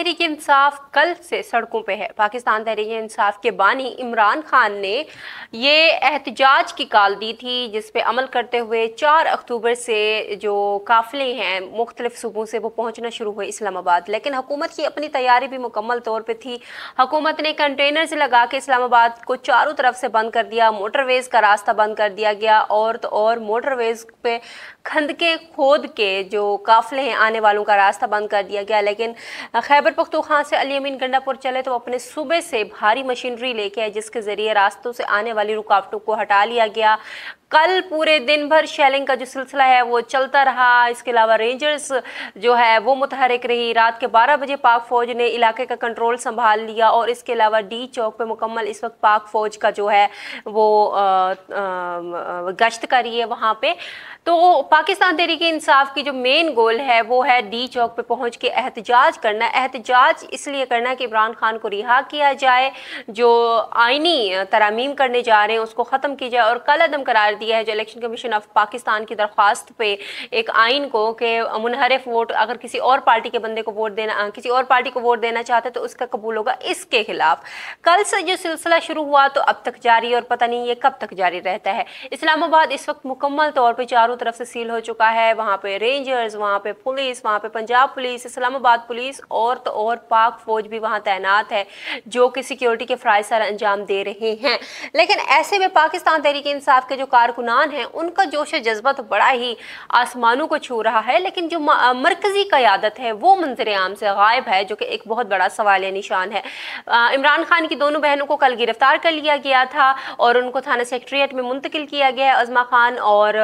तहरीक इंसाफ कल से सड़कों पे है पाकिस्तान तहरीक इंसाफ के बानी इमरान खान ने ये एहतजाज की कॉल दी थी जिस पे अमल करते हुए चार अक्टूबर से जो काफ़िले हैं मुख्तलिफ सूबों से वो पहुंचना शुरू हुए इस्लामाबाद लेकिन हुकूमत की अपनी तैयारी भी मुकम्मल तौर पर थी हुकूमत ने कंटेनर्स लगा के इस्लामाबाद को चारों तरफ से बंद कर दिया मोटरवेज़ का रास्ता बंद कर दिया गया और तो और मोटरवेज़ पे खंदके खोद के जो काफ़िले हैं आने वालों का रास्ता बंद कर दिया गया लेकिन खैबर खैबर पख्तूखा से अली अमीन गंडापुर चले तो अपने सूबे से भारी मशीनरी लेके आए जिसके ज़रिए रास्तों से आने वाली रुकावटों को हटा लिया गया कल पूरे दिन भर शेलिंग का जो सिलसिला है वो चलता रहा इसके अलावा रेंजर्स जो है वो मुतहरक रही रात के 12 बजे पाक फौज ने इलाके का कंट्रोल संभाल लिया और इसके अलावा डी चौक पे मुकम्मल इस वक्त पाक फौज का जो है वो गश्त करी है वहाँ पे तो पाकिस्तान तहरीक इंसाफ की जो मेन गोल है वो है डी चौक पे पहुंच के एहतजाज करना एहतजाज इसलिए करना कि इमरान खान को रिहा किया जाए जो आइनी तरामीम करने जा रहे हैं उसको ख़त्म की जाए और कल अदम करार दिया है जो इलेक्शन कमीशन ऑफ पाकिस्तान की दरख्वास्त पे एक आइन को कि मुनहरफ वोट अगर किसी और पार्टी के बंदे को वोट देना किसी और पार्टी को वोट देना चाहते तो उसका कबूल होगा इसके खिलाफ कल से जो सिलसिला शुरू हुआ तो अब तक जारी और पता नहीं ये कब तक जारी रहता है इस्लामाबाद इस वक्त मुकम्मल तौर पर चारों तरफ से सील हो चुका है वहाँ पे रेंजर्स वहाँ पे पुलिस वहाँ पे पंजाब पुलिस इस्लामाबाद पुलिस और तो और पाक फौज भी वहाँ तैनात है जो कि सिक्योरिटी के फ्राइज सर अंजाम दे रहे हैं लेकिन ऐसे में पाकिस्तान तहरीक इंसाफ के जो कारकुनान हैं उनका जोश जज्बा तो बड़ा ही आसमानों को छू रहा है लेकिन जो मरकजी क्यादत है वो मंजर आम से गायब है जो कि एक बहुत बड़ा सवाल निशान है इमरान खान की दोनों बहनों को कल गिरफ्तार कर लिया गया था और उनको थाना सेक्रट्रियट में मुंतकिल किया गया है अजमा खान और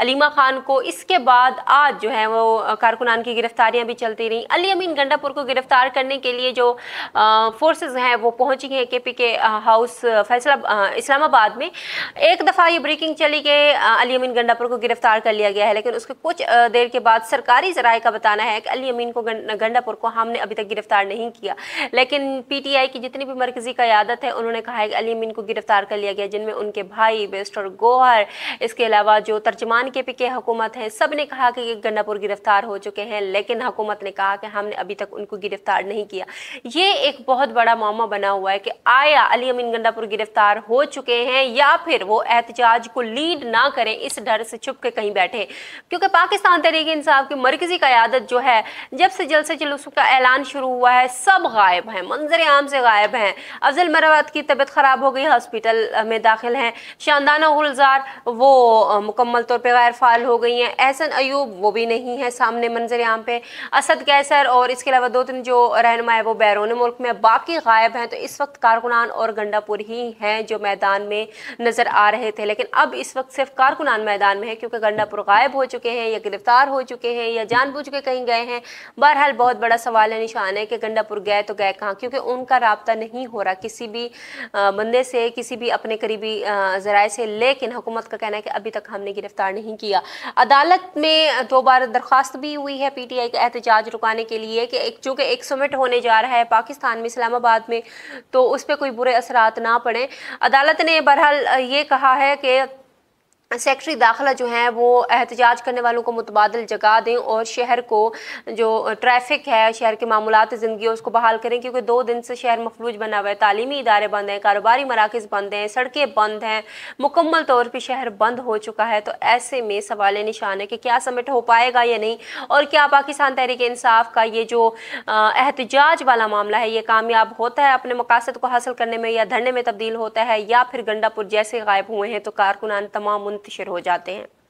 अलीमा खान को इसके बाद आज जो है वो कारकुनान की गिरफ्तारियाँ भी चलती रहीं अली अमीन गंडापुर को गिरफ्तार करने के लिए जो फोर्स हैं वो पहुंची हैं के पी के हाउस फैसला इस्लामाबाद में एक दफ़ा ये ब्रेकिंग चली कि अली अमीन गंडापुर को गिरफ्तार कर लिया गया है लेकिन उसके कुछ देर के बाद सरकारी जराए का बताना है कि अली अमीन को गंडापुर को हमने अभी तक गिरफ्तार नहीं किया लेकिन पी टी आई की जितनी भी मरकजी क्यादत है उन्होंने कहा है कि अली अमीन को गिरफ्तार कर लिया गया जिनमें उनके भाई बेस्टर गोहर इसके अलावा जो तर्जमान पाकिस्तान के पी के हुकूमत है सब ने कहा कि गन्नापुर गिरफ्तार हो चुके हैं लेकिन हुकूमत ने कहा कि हमने अभी तक उनको गिरफ्तार नहीं किया ये एक बहुत बड़ा मामा बना हुआ है कि आया अली अमीन गन्नापुर गिरफ्तार हो चुके हैं या फिर वो एहतजाज को लीड ना करें इस डर से छुप के कहीं बैठे क्योंकि पाकिस्तान तरीके इंसाफ की मरकजी क्यादत जो है जब से जल से जल्द का ऐलान शुरू हुआ है सब गायब हैं मंजर आम से गायब हैं अफजल मरवत की तबीयत ख़राब हो गई हॉस्पिटल में दाखिल हैं शानदाना गुलजार वो मुकम्मल तौर पर गैर फाल हो गई हैं एहसन अयूब वो भी नहीं है सामने मंजर यहाँ पे असद कैसर और इसके अलावा दो तीन जो रहनमा है वो बैरून मुल्क में बाकी गायब हैं तो इस वक्त कारकुनान और गंडापुर ही हैं जो मैदान में नज़र आ रहे थे लेकिन अब इस वक्त सिर्फ कारकुनान मैदान में है क्योंकि गंडापुर गायब हो चुके हैं या गिरफ्तार हो चुके हैं या जानबूझ के कहीं गए हैं बहरहाल बहुत बड़ा सवाल है निशान है कि गंडापुर गए तो गए कहाँ क्योंकि उनका रबता नहीं हो रहा किसी भी बंदे से किसी भी अपने करीबी ज़राए से लेकिन हुकूमत का कहना है कि अभी तक हमने गिरफ्तार नहीं नहीं किया अदालत में दो बार दरख्वास्त भी हुई है पीटीआई का एहतजाज रुकाने के लिए कि एक चूँकि एक समिट होने जा रहा है पाकिस्तान में इस्लामाबाद में तो उस पर कोई बुरे असरात ना पड़ें अदालत ने बहरहाल ये कहा है कि सेक्रटरी दाखिला जो हैं वो एहतजाज करने वालों को मुतबादल जगा दें और शहर को जो ट्रैफिक है शहर के मामूलत ज़िंदगी उसको बहाल करें क्योंकि दो दिन से शहर मफलूज बना हुआ है तालीमी इदारे बंद हैं कारोबारी मराकज़ बंद हैं सड़कें बंद हैं मुकम्मल तौर पर शहर बंद हो चुका है तो ऐसे में सवाल निशान है कि क्या समिट हो पाएगा या नहीं और क्या पाकिस्तान तहरीक इंसाफ का ये जो एहतजाज वाला मामला है ये कामयाब होता है अपने मकासद को हासिल करने में या धरने में तब्दील होता है या फिर गंडापुर जैसे गायब हुए हैं तो कारकुनान तमाम शुरू हो जाते हैं